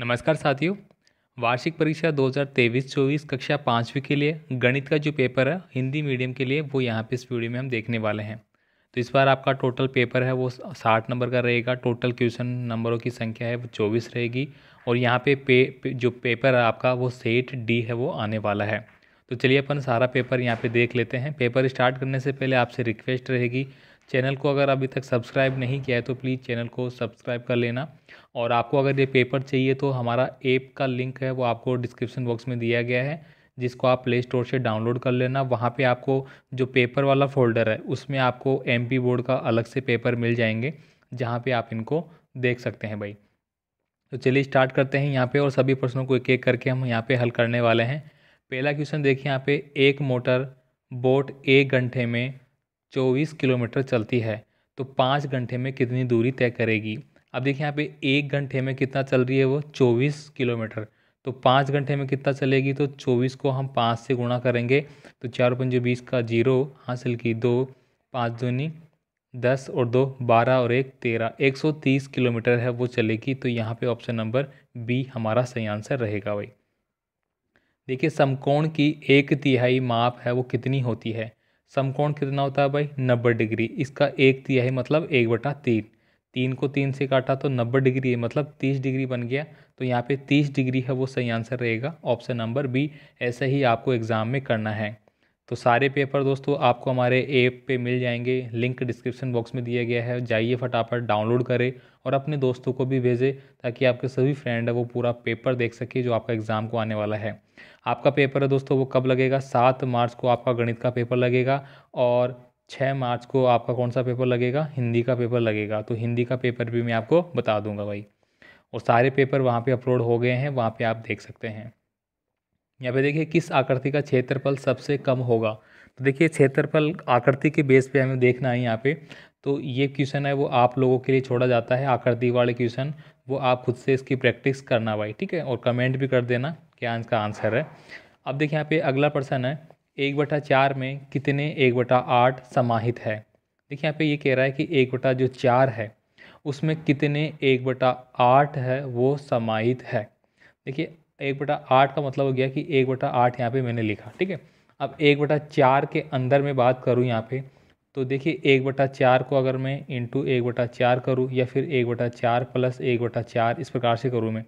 नमस्कार साथियों वार्षिक परीक्षा 2023-24 कक्षा पाँचवीं के लिए गणित का जो पेपर है हिंदी मीडियम के लिए वो यहाँ पे इस वीडियो में हम देखने वाले हैं तो इस बार आपका टोटल पेपर है वो साठ नंबर का रहेगा टोटल क्वेश्चन नंबरों की संख्या है वो चौबीस रहेगी और यहाँ पे, पे, जो पेपर है आपका वो सेट डी है वो आने वाला है तो चलिए अपन सारा पेपर यहाँ पे देख लेते हैं पेपर स्टार्ट करने से पहले आपसे रिक्वेस्ट रहेगी चैनल को अगर अभी तक सब्सक्राइब नहीं किया है तो प्लीज़ चैनल को सब्सक्राइब कर लेना और आपको अगर ये पेपर चाहिए तो हमारा ऐप का लिंक है वो आपको डिस्क्रिप्शन बॉक्स में दिया गया है जिसको आप प्ले स्टोर से डाउनलोड कर लेना वहाँ पे आपको जो पेपर वाला फोल्डर है उसमें आपको एम बोर्ड का अलग से पेपर मिल जाएंगे जहाँ पर आप इनको देख सकते हैं भाई तो चलिए स्टार्ट करते हैं यहाँ पर और सभी प्रश्नों को एक एक करके हम यहाँ पर हल करने वाले हैं पहला क्वेश्चन देखिए यहाँ पर एक मोटर बोट एक घंटे में चौबीस किलोमीटर चलती है तो पाँच घंटे में कितनी दूरी तय करेगी अब देखिए यहाँ पे एक घंटे में कितना चल रही है वो चौबीस किलोमीटर तो पाँच घंटे में कितना चलेगी तो चौबीस को हम पाँच से गुणा करेंगे तो चार पंजे बीस का जीरो हासिल की दो पाँच दूनी दस और दो बारह और एक तेरह एक सौ तीस किलोमीटर है वो चलेगी तो यहाँ पे ऑप्शन नंबर बी हमारा सही आंसर रहेगा भाई देखिए समकोण की एक तिहाई माप है वो कितनी होती है समकोण कितना होता है भाई नब्बे डिग्री इसका एक है मतलब एक बटा तीन तीन को तीन से काटा तो नब्बे डिग्री है मतलब तीस डिग्री बन गया तो यहाँ पे तीस डिग्री है वो सही आंसर रहेगा ऑप्शन नंबर बी ऐसे ही आपको एग्ज़ाम में करना है तो सारे पेपर दोस्तों आपको हमारे ऐप पे मिल जाएंगे लिंक डिस्क्रिप्शन बॉक्स में दिया गया है जाइए फटाफट डाउनलोड करें और अपने दोस्तों को भी भेजें ताकि आपके सभी फ्रेंड है वो पूरा पेपर देख सके जो आपका एग्ज़ाम को आने वाला है आपका पेपर है दोस्तों वो कब लगेगा सात मार्च को आपका गणित का पेपर लगेगा और छः मार्च को आपका कौन सा पेपर लगेगा हिंदी का पेपर लगेगा तो हिंदी का पेपर भी मैं आपको बता दूंगा भाई और सारे पेपर वहाँ पे अपलोड हो गए हैं वहाँ पे आप देख सकते हैं यहाँ पे देखिए किस आकृति का क्षेत्रफल सबसे कम होगा तो देखिए क्षेत्रफल आकृति के बेस पे हमें देखना है यहाँ पे तो ये क्वेश्चन है वो आप लोगों के लिए छोड़ा जाता है आकृति वाले क्वेश्चन वो आप खुद से इसकी प्रैक्टिस करना भाई ठीक है और कमेंट भी कर देना क्या इसका आंसर है अब देखिए यहाँ पे अगला प्रश्न है एक बटा चार में कितने एक बटा आठ समाहित है देखिए यहाँ पे ये कह रहा है कि एक बटा जो चार है उसमें कितने एक बटा आठ है वो समाहित है देखिए एक बटा आठ का मतलब हो गया कि एक बटा आठ यहाँ पर मैंने लिखा ठीक है अब एक बटा चार के अंदर में बात करूँ यहाँ पे तो देखिए एक बटा चार को अगर मैं इंटू एक बटा चार करूँ या फिर एक बटा चार प्लस एक बटा चार इस प्रकार से करूँ मैं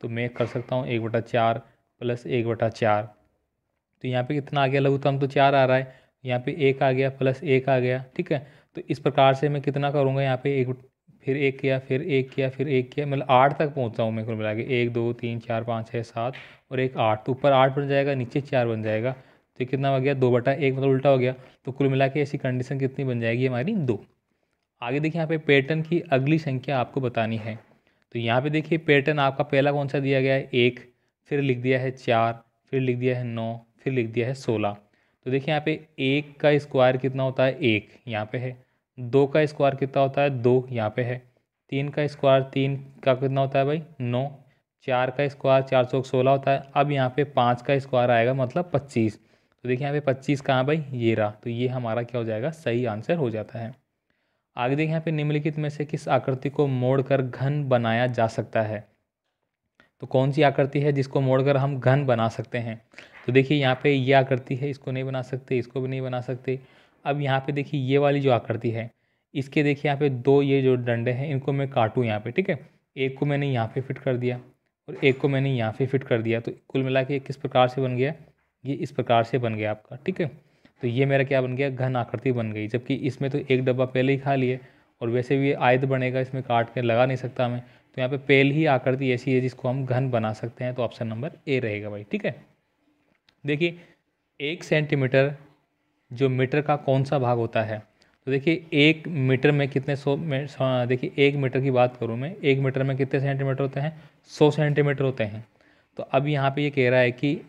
तो मैं कर सकता हूँ एक बटा चार प्लस एक बटा चार तो यहाँ पे कितना आ गया लघुतम तो चार आ रहा है यहाँ पे एक आ गया प्लस एक आ गया ठीक है तो इस प्रकार से मैं कितना करूँगा यहाँ पे एक फिर एक किया फिर एक किया फिर एक किया मतलब आठ तक पहुँचता हूँ मैं कुल मिला के एक दो तीन चार पाँच छः सात और एक आठ तो ऊपर आठ बन जाएगा नीचे चार बन जाएगा तो कितना हो गया दो बटा एक मतलब उल्टा हो गया तो कुल मिला के ऐसी कंडीशन कितनी बन जाएगी हमारी दो आगे देखिए यहाँ पे पैटर्न की अगली संख्या आपको बतानी है तो यहाँ पे देखिए पैटर्न आपका पहला कौन सा दिया गया है एक फिर लिख दिया है चार फिर लिख दिया है नौ फिर लिख दिया है सोलह तो देखिए यहाँ पे एक का स्क्वायर कितना होता है एक यहाँ पे है दो का स्क्वायर कितना होता है दो यहाँ पे है तीन का स्क्वायर तीन का कितना होता है भाई नौ चार का स्क्वायर चार सौ सोलह होता है अब यहाँ पे पाँच का स्क्वायर आएगा मतलब पच्चीस तो देखिए यहाँ पे पच्चीस कहाँ भाई ये रहा तो ये हमारा क्या हो जाएगा सही आंसर हो जाता है आगे देखिए यहाँ पे निम्नलिखित में से किस आकृति को मोड़कर घन बनाया जा सकता है तो कौन सी आकृति है जिसको मोड़कर हम घन बना सकते हैं तो देखिए यहाँ पे ये आकृति है इसको नहीं बना सकते इसको भी नहीं बना सकते अब यहाँ पे देखिए ये वाली जो आकृति है इसके देखिए यहाँ पे दो ये जो डंडे हैं इनको मैं काटूँ यहाँ पे ठीक है एक को मैंने यहाँ पे फिट कर दिया और एक को मैंने यहाँ पे फिट कर दिया तो कुल मिला के किस प्रकार से बन गया ये इस प्रकार से बन गया आपका ठीक है तो ये मेरा क्या बन गया घन आकृति बन गई जबकि इसमें तो एक डब्बा पहले ही खा लिए और वैसे भी ये आयत बनेगा इसमें काट के लगा नहीं सकता हमें तो यहाँ पे पेल ही आकृति ऐसी है जिसको हम घन बना सकते हैं तो ऑप्शन नंबर ए रहेगा भाई ठीक है देखिए एक सेंटीमीटर जो मीटर का कौन सा भाग होता है तो देखिए एक मीटर में कितने सौ में देखिए एक मीटर की बात करूँ मैं एक मीटर में कितने सेंटीमीटर होते हैं सौ सेंटीमीटर होते हैं तो अब यहाँ पर ये यह कह रहा है कि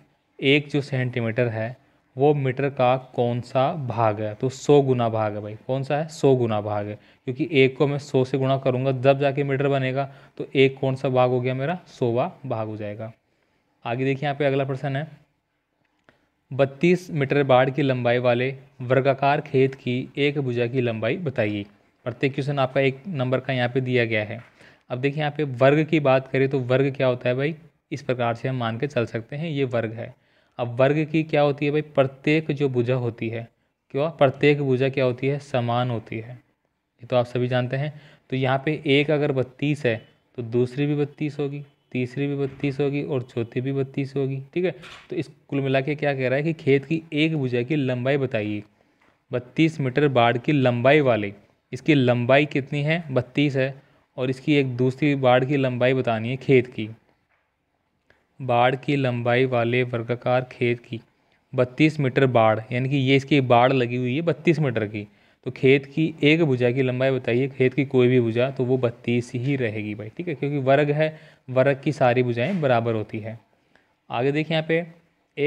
एक जो सेंटीमीटर है वो मीटर का कौन सा भाग है तो सौ गुना भाग है भाई कौन सा है सौ गुना भाग है क्योंकि एक को मैं सौ से गुणा करूँगा जब जाके मीटर बनेगा तो एक कौन सा भाग हो गया मेरा सोवा भाग हो जाएगा आगे देखिए यहाँ पे अगला प्रश्न है बत्तीस मीटर बाढ़ की लंबाई वाले वर्गाकार खेत की एक भुजा की लंबाई बताइए प्रत्येक क्वेश्चन आपका एक नंबर का यहाँ पे दिया गया है अब देखिए यहाँ पे वर्ग की बात करें तो वर्ग क्या होता है भाई इस प्रकार से हम मान के चल सकते हैं ये वर्ग है अब वर्ग की क्या होती है भाई प्रत्येक जो भुजा होती है क्यों प्रत्येक भुजा क्या होती है समान होती है ये तो आप सभी जानते हैं तो यहाँ पे एक अगर बत्तीस है तो दूसरी भी बत्तीस होगी तीसरी भी बत्तीस होगी और चौथी भी बत्तीस होगी ठीक है तो इस कुल मिला के क्या कह रहा है कि खेत की एक भुजा की लंबाई बताइए बत्तीस मीटर बाढ़ की लंबाई वाले इसकी लंबाई कितनी है बत्तीस है और इसकी एक दूसरी बाढ़ की लंबाई बतानी है खेत की बाढ़ की लंबाई वाले वर्गाकार खेत की बत्तीस मीटर बाढ़ यानी कि ये इसकी बाढ़ लगी हुई है बत्तीस मीटर की तो खेत की एक भुजा की लंबाई बताइए खेत की कोई भी भुजा तो वो बत्तीस ही रहेगी भाई ठीक है क्योंकि वर्ग है वर्ग की सारी भुजाएं बराबर होती है आगे देखिए यहाँ पे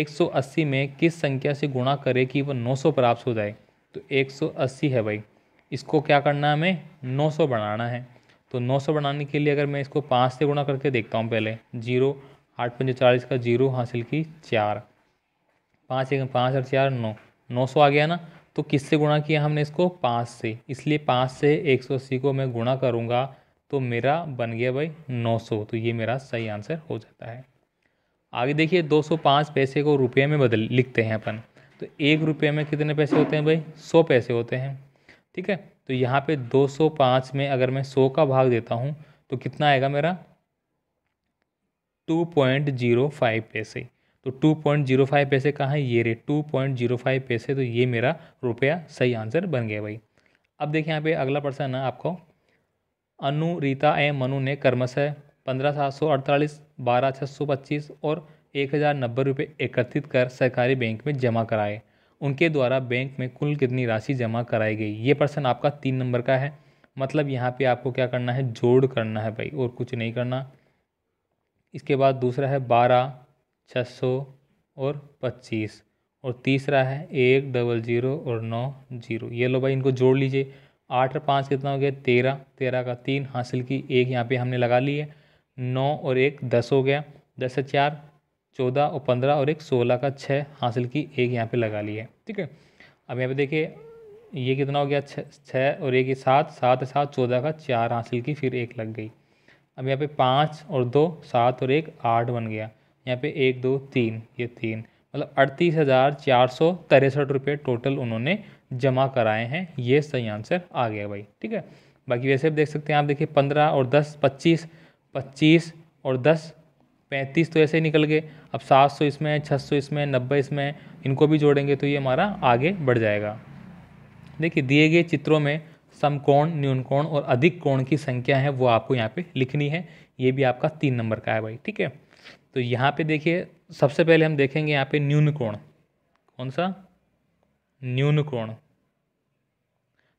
180 में किस संख्या से गुणा करें कि वह सौ प्राप्त हो जाए तो 180 है भाई इसको क्या करना है हमें सौ बनाना है तो 900 बनाने के लिए अगर मैं इसको पाँच से गुणा करके देखता हूँ पहले जीरो आठ पंजे चालीस का जीरो हासिल की चार पाँच एक पाँच और चार नौ नौ सौ आ गया ना तो किससे गुणा किया हमने इसको पाँच से इसलिए पाँच से एक सौ अस्सी को मैं गुणा करूँगा तो मेरा बन गया भाई नौ सौ तो ये मेरा सही आंसर हो जाता है आगे देखिए दो सौ पाँच पैसे को रुपये में बदल लिखते हैं अपन तो एक रुपये में कितने पैसे होते हैं भाई सौ पैसे होते हैं ठीक है तो यहाँ पे 205 में अगर मैं 100 का भाग देता हूँ तो कितना आएगा मेरा टू पॉइंट जीरो फाइव पैसे तो टू पॉइंट जीरो फाइव पैसे कहाँ हैं ये रे टू पॉइंट जीरो फाइव पैसे तो ये मेरा रुपया सही आंसर बन गया भाई अब देखिए यहाँ पे अगला प्रश्न है आपको अनु रीता एम मनु ने है पंद्रह सात सौ अड़तालीस बारह छः सौ पच्चीस और एक हज़ार नब्बे रुपये एकत्रित कर सरकारी बैंक में जमा कराए उनके द्वारा बैंक में कुल कितनी राशि जमा कराई गई ये प्रश्न आपका तीन नंबर का है मतलब यहाँ पे आपको क्या करना है जोड़ करना है भाई और कुछ नहीं करना इसके बाद दूसरा है बारह छः सौ और पच्चीस और तीसरा है एक डबल जीरो और नौ जीरो ये लो भाई इनको जोड़ लीजिए आठ और पाँच कितना हो गया तेरह तेरह का तीन हासिल की एक यहाँ पे हमने लगा ली है नौ और एक दस हो गया दस चार चौदह और पंद्रह और एक सोलह का छः हासिल की एक यहाँ पे लगा ली है ठीक है अब यहाँ पे देखिए ये कितना हो गया छः और एक सात सात सात चौदह का चार हासिल की फिर एक लग गई अब यहाँ पे पाँच और दो सात और एक आठ बन गया यहाँ पे एक दो तीन ये तीन मतलब अड़तीस हज़ार चार सौ तिरसठ रुपये टोटल उन्होंने जमा कराए हैं ये सही आंसर आ गया भाई ठीक है बाकी वैसे भी देख सकते हैं आप देखिए पंद्रह और दस पच्चीस पच्चीस और दस पैंतीस तो ऐसे ही निकल गए अब सात सौ इसमें छः सौ इसमें नब्बे इसमें इनको भी जोड़ेंगे तो ये हमारा आगे बढ़ जाएगा देखिए दिए गए चित्रों में समकोण कोण और अधिक कोण की संख्या है वो आपको यहाँ पे लिखनी है ये भी आपका तीन नंबर का है भाई ठीक है तो यहाँ पे देखिए सबसे पहले हम देखेंगे यहाँ पे न्यून कोण कौन सा न्यून कोण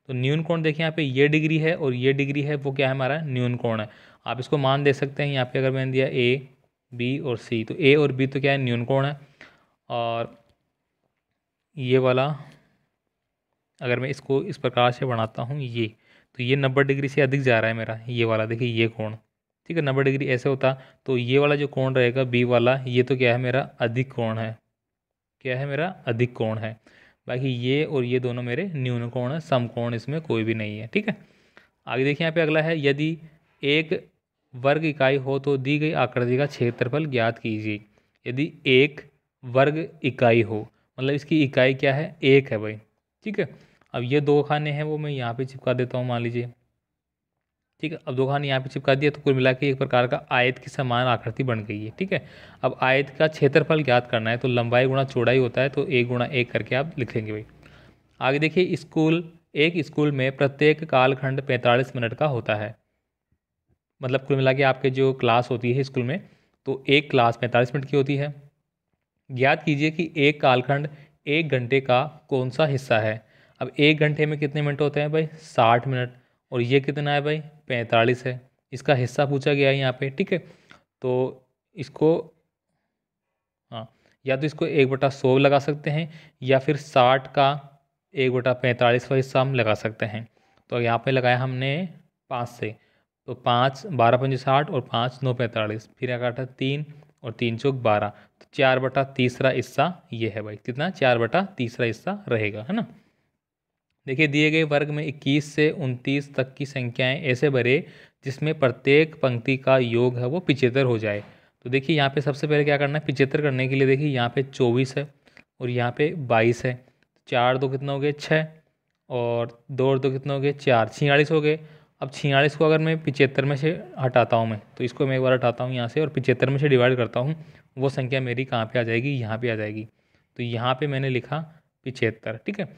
तो न्यून कोण देखिए यहाँ पे ये डिग्री है और ये डिग्री है वो क्या है हमारा न्यून कोण है आप इसको मान दे सकते हैं यहाँ पे अगर मैंने दिया ए बी और सी तो ए और बी तो क्या है न्यून कोण है और ये वाला अगर मैं इसको इस प्रकार से बनाता हूँ ये तो ये नब्बे डिग्री से अधिक जा रहा है मेरा ये वाला देखिए ये कोण ठीक है नब्बे डिग्री ऐसे होता तो ये वाला जो कोण रहेगा बी वाला ये तो क्या है मेरा अधिक कोण है क्या है मेरा अधिक कोण है बाकी ये और ये दोनों मेरे न्यून कोण है सम कोण इसमें कोई भी नहीं है ठीक है आगे देखिए यहाँ पे अगला है यदि एक वर्ग इकाई हो तो दी गई आकृति का क्षेत्रफल ज्ञात कीजिए यदि एक वर्ग इकाई हो मतलब इसकी इकाई क्या है एक है भाई ठीक है अब ये दो खाने हैं वो मैं यहाँ पे चिपका देता हूँ मान लीजिए ठीक है अब दो खाने यहाँ पे चिपका दिया तो कुल मिला के एक प्रकार का आयत की समान आकृति बन गई है ठीक है अब आयत का क्षेत्रफल ज्ञात करना है तो लंबाई गुणा चौड़ाई होता है तो एक गुणा एक करके आप लिखेंगे भाई आगे देखिए स्कूल एक स्कूल में प्रत्येक कालखंड पैंतालीस मिनट का होता है मतलब कुल मिला के आपके जो क्लास होती है स्कूल में तो एक क्लास पैंतालीस मिनट की होती है ज्ञात कीजिए कि एक कालखंड एक घंटे का कौन सा हिस्सा है अब एक घंटे में कितने मिनट होते हैं भाई साठ मिनट और ये कितना है भाई पैंतालीस है इसका हिस्सा पूछा गया है यहाँ पे ठीक है तो इसको हाँ या तो इसको एक बटा सौ लगा सकते हैं या फिर साठ का एक बटा पैंतालीस का हिस्सा हम लगा सकते हैं तो यहाँ पे लगाया हमने पाँच से तो पाँच बारह पंजे साठ और पाँच नौ पैंतालीस फिर आगे था तीन और तीन चौक बारह तो चार बटा तीसरा हिस्सा ये है भाई कितना चार बटा तीसरा हिस्सा रहेगा है ना देखिए दिए गए वर्ग में 21 से 29 तक की संख्याएं ऐसे भरे जिसमें प्रत्येक पंक्ति का योग है वो पिचहत्तर हो जाए तो देखिए यहाँ पे सबसे पहले क्या करना है पिचहत्तर करने के लिए देखिए यहाँ पे 24 है और यहाँ पे 22 है चार दो कितना हो गए छः और दो और दो कितना हो गए चार छियालीस हो गए अब छियालीस को अगर मैं पिचहत्तर में से हटाता हूँ मैं तो इसको मैं एक बार हटाता हूँ यहाँ से और पिचहत्तर में से डिवाइड करता हूँ वो संख्या मेरी कहाँ पर आ जाएगी यहाँ पर आ जाएगी तो यहाँ पर मैंने लिखा पिचहत्तर ठीक है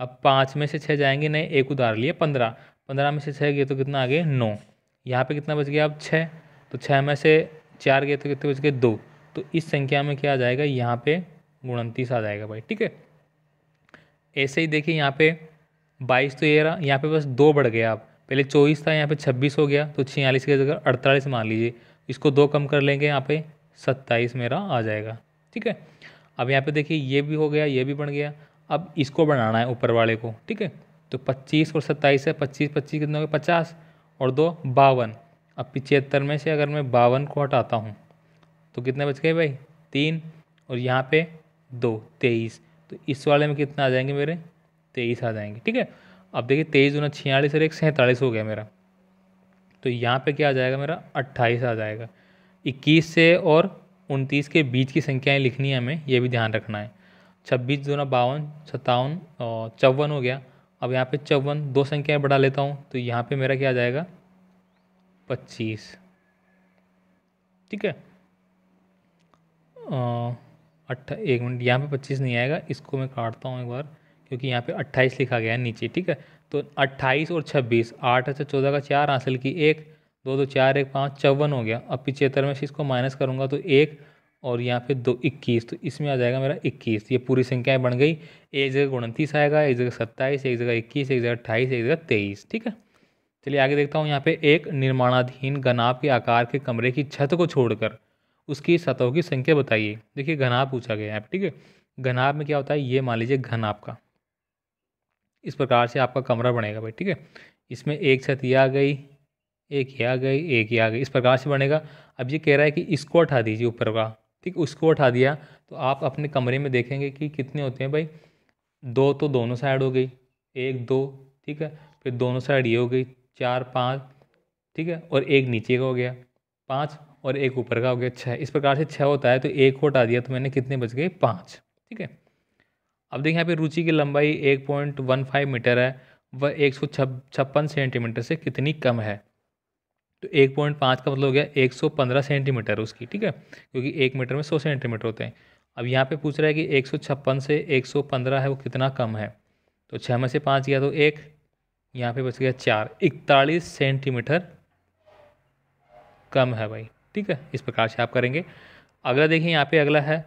अब पाँच में से छः जाएंगे नहीं एक उधार लिए पंद्रह पंद्रह में से छः गए तो कितना आ गए नौ यहाँ पे कितना बच गया अब छः तो छः में से चार गए तो कितने बच गए दो तो इस संख्या में क्या आ जाएगा यहाँ पे उनतीस आ जाएगा भाई ठीक है ऐसे ही देखिए यहाँ पे बाईस तो ये रहा यहाँ पे बस दो बढ़ गया आप पहले चौबीस था यहाँ पे छब्बीस हो गया तो छियालीस की जगह अड़तालीस मान लीजिए इसको दो कम कर लेंगे यहाँ पे सत्ताईस मेरा आ जाएगा ठीक है अब यहाँ पे देखिए ये भी हो गया ये भी बढ़ गया अब इसको बनाना है ऊपर वाले को ठीक है तो पच्चीस और सत्ताईस है पच्चीस पच्चीस कितने हो गए पचास और दो बावन अब पिचहत्तर में से अगर मैं बावन को हटाता हूँ तो कितने बच गए भाई तीन और यहाँ पे दो तेईस तो इस वाले में कितना आ जाएंगे मेरे तेईस आ जाएंगे ठीक है अब देखिए तेईस दोनों छियालीस और एक सैंतालीस हो गया मेरा तो यहाँ पे क्या आ जाएगा मेरा अट्ठाईस आ जाएगा इक्कीस से और उनतीस के बीच की संख्याएँ लिखनी है हमें यह भी ध्यान रखना है छब्बीस ना बावन सत्तावन और चौवन हो गया अब यहाँ पे चौवन दो संख्याएं बढ़ा लेता हूँ तो यहाँ पे मेरा क्या आ जाएगा पच्चीस ठीक है अट्ठा एक मिनट यहाँ पे पच्चीस नहीं आएगा इसको मैं काटता हूँ एक बार क्योंकि यहाँ पे अट्ठाईस लिखा गया है नीचे ठीक है तो अट्ठाईस और छब्बीस आठ अच्छा चौदह का चार हासिल की एक दो दो चार एक पाँच चौवन हो गया अब पिछहत्तर में से इसको माइनस करूँगा तो एक और यहाँ पे दो इक्कीस तो इसमें आ जाएगा मेरा इक्कीस ये पूरी संख्याएं बन गई एक जगह उनतीस आएगा एक जगह सत्ताईस एक जगह इक्कीस एक जगह अट्ठाईस एक जगह तेईस ठीक है चलिए आगे देखता हूँ यहाँ पे एक निर्माणाधीन घनाभ के आकार के कमरे की छत को छोड़कर उसकी सतहों की संख्या बताइए देखिए घनाभ पूछा गया है ठीक है घनाभ में क्या होता है ये मान लीजिए घन का इस प्रकार से आपका कमरा बनेगा भाई ठीक है इसमें एक छत ये आ गई एक ये आ गई एक ये आ गई इस प्रकार से बनेगा अब ये कह रहा है कि इसको हटा दीजिए ऊपर का ठीक उसको उठा दिया तो आप अपने कमरे में देखेंगे कि कितने होते हैं भाई दो तो दोनों साइड हो गई एक दो ठीक है फिर दोनों साइड ये हो गई चार पाँच ठीक है और एक नीचे का हो गया पाँच और एक ऊपर का हो गया छः इस प्रकार से छः होता है तो एक को हटा दिया तो मैंने कितने बच गए पाँच ठीक है अब देखिए यहाँ पे रुचि की लंबाई एक पॉइंट वन फाइव मीटर है वह एक सौ छप्पन सेंटीमीटर से कितनी कम है तो एक पॉइंट पाँच का मतलब हो गया एक सौ पंद्रह सेंटीमीटर उसकी ठीक है क्योंकि एक मीटर में सौ सेंटीमीटर होते हैं अब यहाँ पे पूछ रहा है कि एक सौ छप्पन से एक सौ पंद्रह है वो कितना कम है तो छः में से पाँच गया तो एक यहाँ पे बच गया चार इकतालीस सेंटीमीटर कम है भाई ठीक है इस प्रकार से आप करेंगे अगला देखिए यहाँ पर अगला है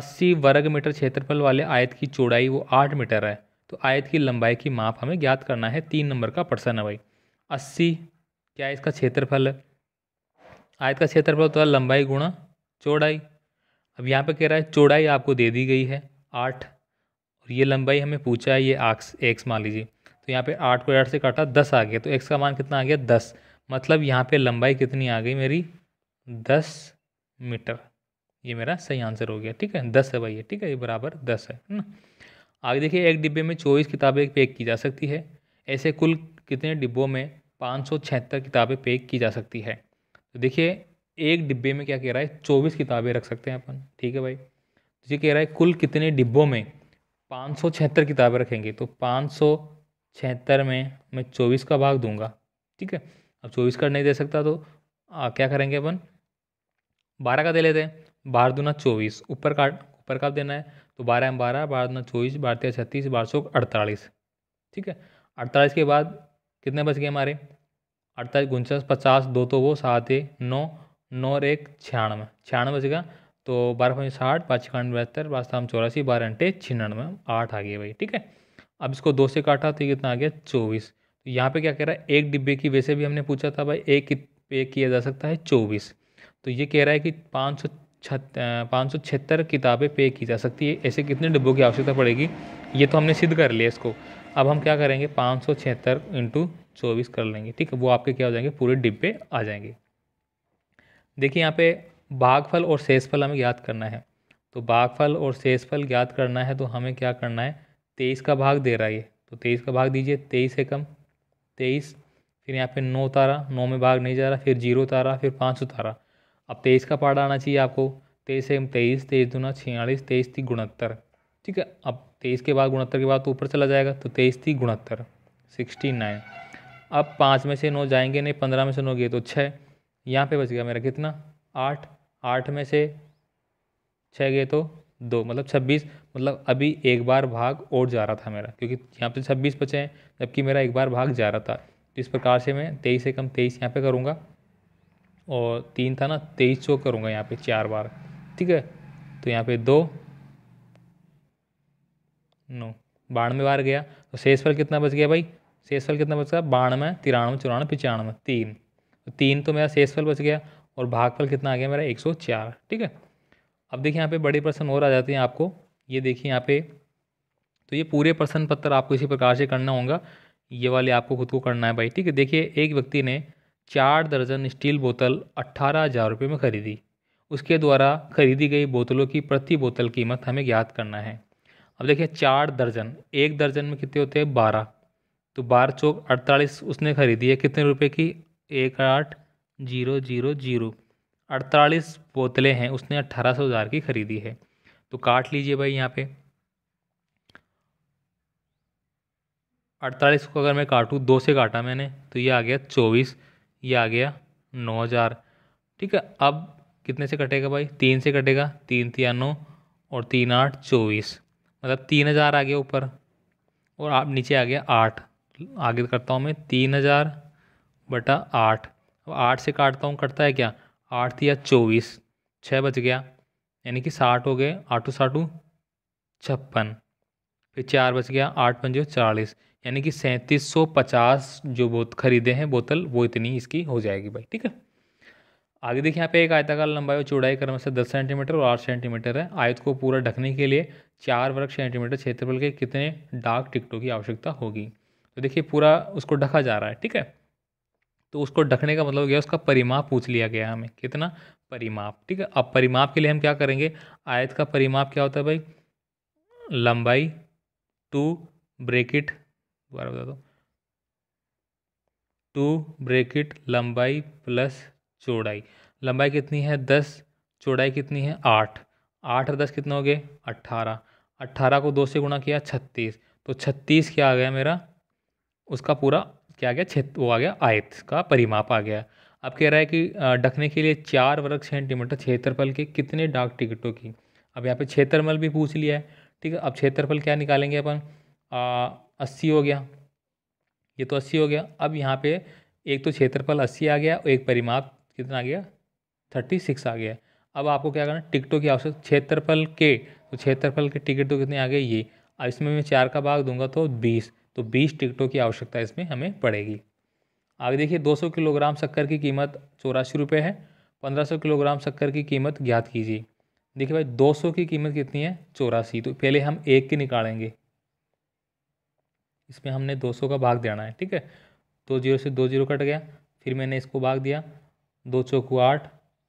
अस्सी वर्ग मीटर क्षेत्रफल वाले आयत की चौड़ाई वो आठ मीटर है तो आयत की लंबाई की माप हमें ज्ञात करना है तीन नंबर का प्रश्न है भाई अस्सी क्या इसका क्षेत्रफल है आयत का क्षेत्रफल होता तो है लंबाई गुणा चौड़ाई अब यहाँ पे कह रहा है चौड़ाई आपको दे दी गई है आठ और ये लंबाई हमें पूछा है ये आक्स एक्स मान लीजिए तो यहाँ पे आठ को आठ से काटा दस आ गया तो एक्स का मान कितना आ गया दस मतलब यहाँ पे लंबाई कितनी आ गई मेरी दस मीटर ये मेरा सही आंसर हो गया ठीक है दस है भाई ठीक है ये बराबर दस है ना आगे देखिए एक डिब्बे में चौबीस किताबें पैक की जा सकती है ऐसे कुल कितने डिब्बों में पाँच सौ छिहत्तर किताबें पैक की जा सकती है तो देखिए एक डिब्बे में क्या कह रहा है चौबीस किताबें रख सकते हैं अपन ठीक है भाई तो ये कह रहा है कुल कितने डिब्बों में पाँच सौ छिहत्तर किताबें रखेंगे तो पाँच सौ छिहत्तर में मैं चौबीस का भाग दूंगा ठीक है अब चौबीस का नहीं दे सकता तो आ, क्या करेंगे अपन बारह का दे लेते हैं बारह दूना चौबीस ऊपर का ऊपर का देना है तो बारह में बारह बारह दूना चौबीस बारह तेरह छत्तीस बारह सौ अड़तालीस ठीक है अड़तालीस के बाद कितने बच गए हमारे अड़तालीस उनचास पचास दो तो वो सात एक नौ नौ और एक छियानवे छियानवे गया तो बारह पाँच साठ पाँच छिकानवे बहत्तर पाँच हम चौरासी बारह अंटे छियानवे आठ आ गए भाई ठीक है अब इसको दो से काटा तो ये कितना आ गया चौबीस तो यहाँ पे क्या कह रहा है एक डिब्बे की वैसे भी हमने पूछा था भाई एक पे किया जा सकता है चौबीस तो ये कह रहा है कि पाँच सौ छत पाँच सौ छिहत्तर किताबें पे की जा सकती है ऐसे कितने डिब्बों की आवश्यकता पड़ेगी ये तो हमने सिद्ध कर लिया इसको अब हम क्या करेंगे पाँच सौ छिहत्तर इंटू चौबीस कर लेंगे ठीक है वो आपके क्या हो जाएंगे पूरे डिब्बे आ जाएंगे देखिए यहाँ पे भागफल और शेषफल हमें ज्ञात करना है तो भागफल और शेषफल ज्ञात करना है तो हमें क्या करना है तेईस का भाग दे रहा है ये तो तेईस का भाग दीजिए तेईस से कम तेईस फिर यहाँ पे नौ तारा नौ में भाग नहीं जा रहा फिर जीरो तारा फिर पाँच तारा अब तेईस का पार्ट आना चाहिए आपको तेईस से तेईस तेईस दूना छियालीस तेईस तीन गुणहत्तर ठीक है अब तेईस के बाद गुणहत्तर के बाद तो ऊपर चला जाएगा तो तेईस थी गुणहत्तर सिक्सटी नाइन अब पाँच में से नौ जाएंगे नहीं पंद्रह में से नौ गए तो छः यहाँ पे बच गया मेरा कितना आठ आठ में से छः गए तो दो मतलब छब्बीस मतलब अभी एक बार भाग और जा रहा था मेरा क्योंकि यहाँ पे छब्बीस बचे हैं जबकि मेरा एक बार भाग जा रहा था तो इस प्रकार से मैं तेईस से कम तेईस यहाँ पर करूँगा और तीन था ना तेईस चौक करूँगा यहाँ पे चार बार ठीक है तो यहाँ पे दो नौ बानवे बार गया तो शेषफल कितना बच गया भाई शेषफल कितना बच गया बानवे तिरानवे चौरानवे पचानवे तीन तो तीन तो मेरा शेषफल बच गया और भागफल कितना आ गया मेरा एक सौ चार ठीक है अब देखिए यहाँ पे बड़े प्रश्न और आ जाते हैं आपको ये देखिए यहाँ पे तो ये पूरे प्रश्न पत्र आपको इसी प्रकार से करना होगा ये वाले आपको खुद को करना है भाई ठीक है देखिए एक व्यक्ति ने चार दर्जन स्टील बोतल अट्ठारह हज़ार रुपये में खरीदी उसके द्वारा खरीदी गई बोतलों की प्रति बोतल कीमत हमें ज्ञात करना है अब देखिए चार दर्जन एक दर्जन में कितने होते हैं बारह तो बारह चौक अड़तालीस उसने खरीदी है कितने रुपए की एक आठ जीरो जीरो जीरो अड़तालीस बोतलें हैं उसने अट्ठारह सौ हज़ार की खरीदी है तो काट लीजिए भाई यहाँ पे अड़तालीस को अगर मैं काटूँ दो से काटा मैंने तो ये आ गया चौबीस ये आ गया नौ हज़ार ठीक है अब कितने से कटेगा भाई तीन से कटेगा तीन तिया नौ और तीन आठ चौबीस मतलब तीन हज़ार आ गया ऊपर और आप नीचे आ गया आठ आगे करता हूँ मैं तीन हज़ार बटा आठ अब आठ से काटता हूँ कटता है क्या आठ या चौबीस छः बच गया यानी कि साठ हो गए आठों साठों छप्पन फिर चार बच गया आठ पंजो चालीस यानी कि सैंतीस सौ पचास जो बोत खरीदे हैं बोतल वो इतनी इसकी हो जाएगी भाई ठीक है आगे देखिए यहाँ पे एक आयताकार लंबाई और चौड़ाई क्रम से दस सेंटीमीटर और आठ सेंटीमीटर है आयत को पूरा ढकने के लिए चार वर्ग सेंटीमीटर क्षेत्रफल के कितने डाक टिकटों की आवश्यकता होगी तो देखिए पूरा उसको ढका जा रहा है ठीक है तो उसको ढकने का मतलब क्या उसका परिमाप पूछ लिया गया हमें कितना परिमाप ठीक है अब परिमाप के लिए हम क्या करेंगे आयत का परिमाप क्या होता है भाई लंबाई टू ब्रेकिट दोबारा बता दो टू ब्रेकिट लंबाई प्लस चौड़ाई लंबाई कितनी है दस चौड़ाई कितनी है आठ आठ और दस कितने हो गए अट्ठारह अट्ठारह को दो से गुणा किया छत्तीस तो छत्तीस क्या आ गया मेरा उसका पूरा क्या आ गया छत वो आ गया आयत का परिमाप आ गया अब कह रहा है कि ढकने के लिए चार वर्ग सेंटीमीटर क्षेत्रफल के कितने डाक टिकटों की अब यहाँ पे क्षेत्रफल भी पूछ लिया है ठीक है अब क्षेत्रफल क्या निकालेंगे अपन अस्सी हो गया ये तो अस्सी हो गया अब यहाँ पे एक तो क्षेत्रफल अस्सी आ गया और एक परिमाप कितना आ गया थर्टी सिक्स आ गया अब आपको क्या करना है टिकटों की आवश्यकता क्षेत्रफल के तो क्षेत्रफल के टिकट तो कितने आ गए ये अब इसमें मैं चार का भाग दूंगा तो बीस तो बीस टिकटों की आवश्यकता इसमें हमें पड़ेगी आगे देखिए सौ किलोग्राम शक्कर की कीमत चौरासी रुपये है सौ किलोग्राम शक्कर की कीमत ज्ञात कीजिए देखिए भाई 200 की कीमत कितनी है चौरासी तो पहले हम एक की निकालेंगे इसमें हमने 200 का भाग देना है ठीक है दो जीरो से दो जीरो कट गया फिर मैंने इसको भाग दिया दो चौकू आठ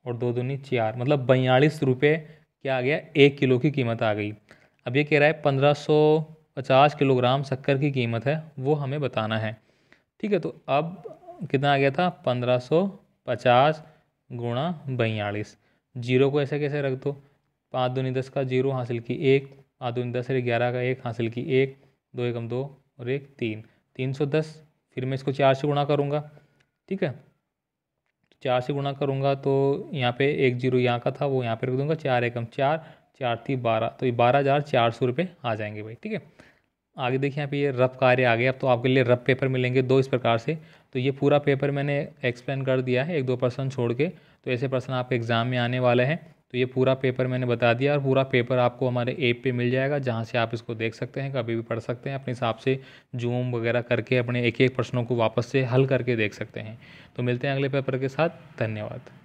और दो दूनी चार मतलब बयालीस रुपये क्या आ गया एक किलो की कीमत आ गई अब ये कह रहा है पंद्रह सौ पचास किलोग्राम शक्कर की कीमत है वो हमें बताना है ठीक है तो अब कितना आ गया था पंद्रह सौ पचास गुणा बयालीस जीरो को ऐसे कैसे रख दो पाँच दूनी दस का जीरो हासिल की एक पाँच दूनी दस अरे ग्यारह का एक हासिल की एक दो एकम दो और एक तीन तीन सौ दस फिर मैं इसको चार से गुणा करूँगा ठीक है चार से गुणा करूँगा तो यहाँ पे एक जीरो यहाँ का था वो यहाँ पे रख दूँगा चार एकम चार चार थी बारह तो ये बारह हज़ार चार सौ रुपये आ जाएंगे भाई ठीक है आगे देखिए यहाँ पे ये रफ कार्य आ गया अब तो आपके लिए रफ पेपर मिलेंगे दो इस प्रकार से तो ये पूरा पेपर मैंने एक्सप्लेन कर दिया है एक दो पर्सन छोड़ के तो ऐसे पर्सन आपके एग्ज़ाम में आने वाले हैं तो ये पूरा पेपर मैंने बता दिया और पूरा पेपर आपको हमारे ऐप पे मिल जाएगा जहाँ से आप इसको देख सकते हैं कभी भी पढ़ सकते हैं अपने हिसाब से जूम वगैरह करके अपने एक एक प्रश्नों को वापस से हल करके देख सकते हैं तो मिलते हैं अगले पेपर के साथ धन्यवाद